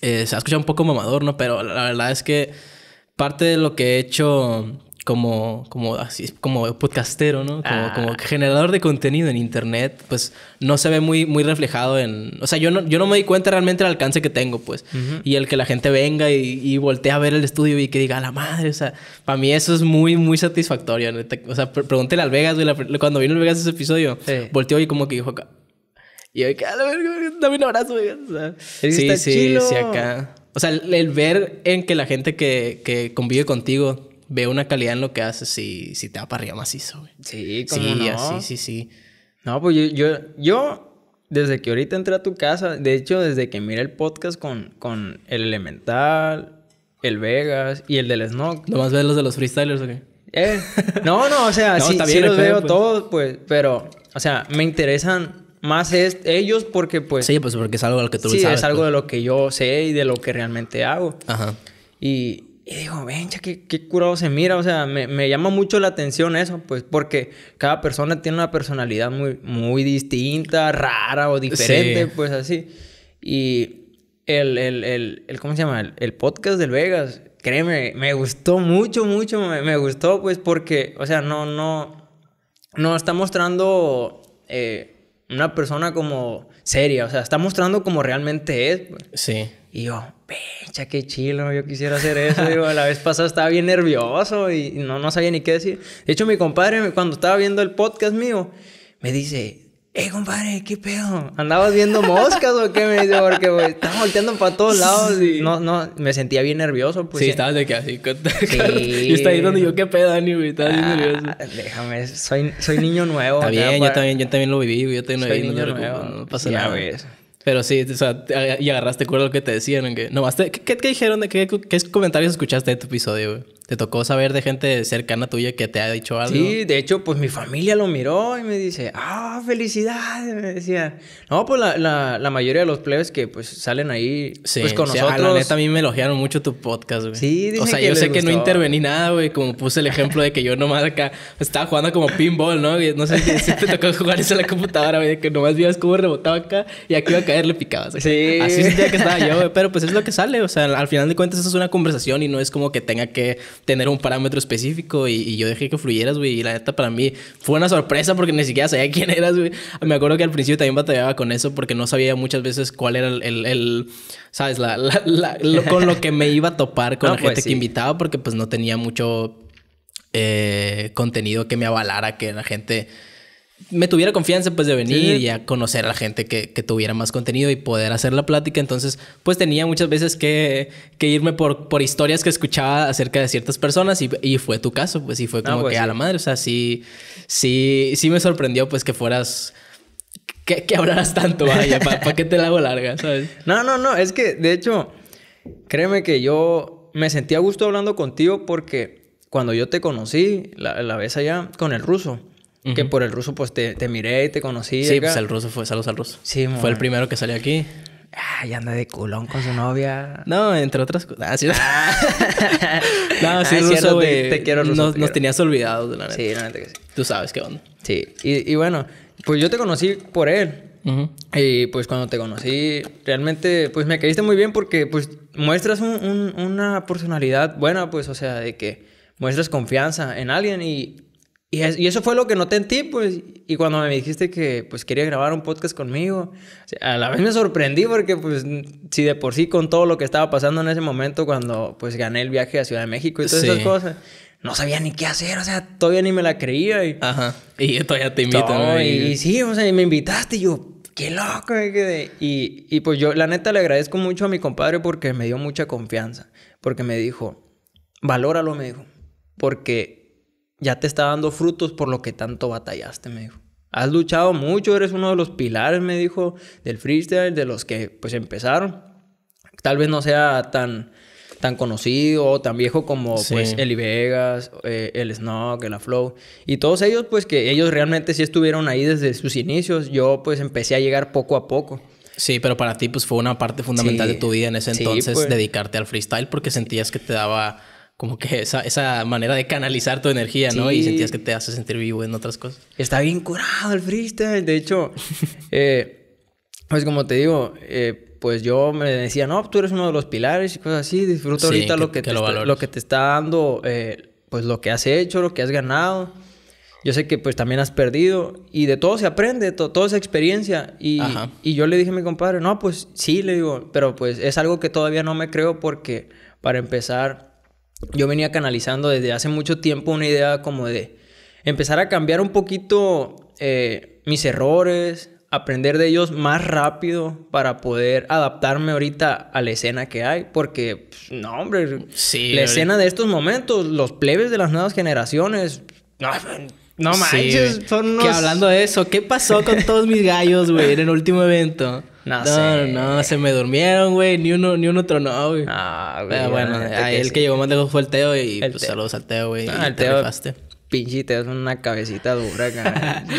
Eh, se ha escuchado un poco mamador, ¿no? Pero la verdad es que parte de lo que he hecho como, como, así, como podcastero, ¿no? Como, ah. generador de contenido en internet, pues no se ve muy, muy reflejado en... O sea, yo no, yo no me di cuenta realmente del alcance que tengo, pues. Y el que la gente venga y, y voltee a ver el estudio y que diga, la madre, o sea, para mí eso es muy, muy satisfactorio. ¿no? O sea, pregúntele al Vegas, güey, cuando vino el Vegas ese episodio, volteó y como que dijo, y yo, a la dame un abrazo, o sea, sí, sí, chilo. sí, acá. O sea, el, ver en que la gente que, que convive contigo ve una calidad en lo que haces y si te va para arriba macizo, güey. Sí, ¿cómo sí, así, sí, sí. No, pues yo, yo, yo, desde que ahorita entré a tu casa, de hecho, desde que miré el podcast con, con el Elemental, el Vegas y el del Snog. más ves los de los freestylers o qué? Eh, no, no, o sea, sí, los veo pues. todos, pues, pero, o sea, me interesan más es ellos porque pues... Sí, pues porque es algo de lo que tú sí, sabes. Sí, es algo pues. de lo que yo sé y de lo que realmente hago. Ajá. Y, digo, vencha, qué, qué curado se mira. O sea, me, llama mucho la atención eso, pues, porque cada persona tiene una personalidad muy, muy distinta, rara o diferente, pues así. Y el, ¿cómo se llama? El, podcast del Vegas, créeme, me gustó mucho, mucho, me, gustó, pues, porque, o sea, no, no, no está mostrando... Eh, una persona como seria, o sea, está mostrando como realmente es. Sí. Y yo, pecha, qué chilo, yo quisiera hacer eso. Digo, la vez pasada estaba bien nervioso y no, no sabía ni qué decir. De hecho, mi compadre, cuando estaba viendo el podcast mío, me dice, eh, compadre, ¿qué pedo? ¿Andabas viendo moscas o qué? Me dice, porque, güey, estaba volteando para todos lados. y... No, no, me sentía bien nervioso, pues. Sí, estabas de que así. Con... y está ahí donde yo, ¿qué pedo, Dani, güey? Estaba bien ah, nervioso. Déjame, soy, soy niño nuevo. Está bien, yo, también, yo también lo viví, Yo también lo viví. Niño nuevo. no pasa nada. Pero sí, o sea, y agarraste cuerda lo que te decían. Que, ¿qué, dijeron? De, qué, ¿Qué comentarios escuchaste de tu episodio, güey? ¿Te tocó saber de gente cercana tuya que te ha dicho algo? Sí, de hecho, pues mi familia lo miró y me dice, ah, felicidad. me decía. No, pues la, la, mayoría de los plebes que pues salen ahí, sí, pues con o sea, la neta, a mí me elogiaron mucho tu podcast, güey. Sí, O sea, yo sé que no intervení nada, güey, como puse el ejemplo de que yo nomás acá pues, estaba jugando como pinball, ¿no? no sé si, te tocó jugar eso en la computadora, güey, que nomás vías cómo rebotaba acá y aquí iba a caer, le picabas. Sí. Así sentía que estaba yo, güey. Pero pues es lo que sale, o sea, al final de cuentas eso es una conversación y no es como que tenga que tener un parámetro específico y, yo dejé que fluyeras, güey. Y la neta para mí fue una sorpresa porque ni siquiera sabía quién eras, güey. Me acuerdo que al principio también batallaba con eso porque no sabía muchas veces cuál era el, ¿sabes? La, con lo que me iba a topar con la pues gente que invitaba porque pues no tenía mucho eh, contenido que me avalara que la gente me tuviera confianza pues de venir y a conocer a la gente que, tuviera más contenido y poder hacer la plática. Entonces, pues tenía muchas veces que, irme por, por historias que escuchaba acerca de ciertas personas y, fue tu caso, pues y fue como pues que a la madre, o sea, sí, sí, sí me sorprendió pues que fueras... Que, hablaras tanto, vaya, ¿para qué te la hago larga? ¿sabes? No, no, no, es que de hecho, créeme que yo me sentía a gusto hablando contigo porque cuando yo te conocí la, la vez allá con el ruso, que por el ruso, pues te, te miré y te conocí. Sí, pues el ruso fue, saludos al ruso. Sí, Fue el primero que salió aquí. Ah, y anda de culón con su novia. No, entre otras cosas. Ah, ah. no, sí, ah, el ruso, te, quiero, ruso, nos, tenías olvidados, de la neta. Sí, la neta que sí. Tú sabes qué onda. Sí, y, bueno, pues yo te conocí por él. Y pues cuando te conocí, realmente, pues me caíste muy bien porque, pues, muestras una personalidad buena, pues, o sea, de que muestras confianza en alguien y y, eso fue lo que no en ti, pues. Y cuando me dijiste que, pues, quería grabar un podcast conmigo, a la vez me sorprendí porque, pues, si de por sí con todo lo que estaba pasando en ese momento cuando, pues, gané el viaje a Ciudad de México y todas esas cosas, no sabía ni qué hacer, o sea, todavía ni me la creía. Y, Ajá. Y todavía te invito. No, y, sí, o sea, y me invitaste y yo, qué loco. Y, y pues yo, la neta, le agradezco mucho a mi compadre porque me dio mucha confianza. Porque me dijo, valóralo, me dijo. Porque ya te está dando frutos por lo que tanto batallaste, me dijo. Has luchado mucho, eres uno de los pilares, me dijo, del freestyle, de los que pues empezaron. Tal vez no sea tan, tan conocido o tan viejo como pues Eli Vegas, eh, el Snog, la Flow. Y todos ellos pues que ellos realmente sí estuvieron ahí desde sus inicios. Yo pues empecé a llegar poco a poco. Sí, pero para ti pues fue una parte fundamental de tu vida en ese entonces pues. dedicarte al freestyle porque sentías que te daba como que esa, esa manera de canalizar tu energía, ¿no? Y sentías que te hace sentir vivo en otras cosas. Está bien curado el freestyle. De hecho, eh, pues como te digo, eh, pues yo me decía, no, tú eres uno de los pilares y cosas así. Disfruta ahorita lo, que, te lo, está, que te está dando, eh, pues lo que has hecho, lo que has ganado. Yo sé que pues también has perdido y de todo se aprende, toda esa experiencia. Y, y yo le dije a mi compadre, no, pues sí, le digo, pero pues es algo que todavía no me creo porque para empezar yo venía canalizando desde hace mucho tiempo una idea como de empezar a cambiar un poquito eh, mis errores, aprender de ellos más rápido para poder adaptarme ahorita a la escena que hay, porque pues, no, hombre, la escena de estos momentos, los plebes de las nuevas generaciones, no, manches, son Que hablando de eso, ¿qué pasó con todos mis gallos, güey, en el último evento? No, no No, se me durmieron, güey. Ni uno, ni uno tronó, güey. Ah, güey. Pero ah, bueno, ahí el que llegó más lejos fue el Teo y pues, saludos al Teo, güey. Ah, el Teo. Pinche Teo es una cabecita dura, cara.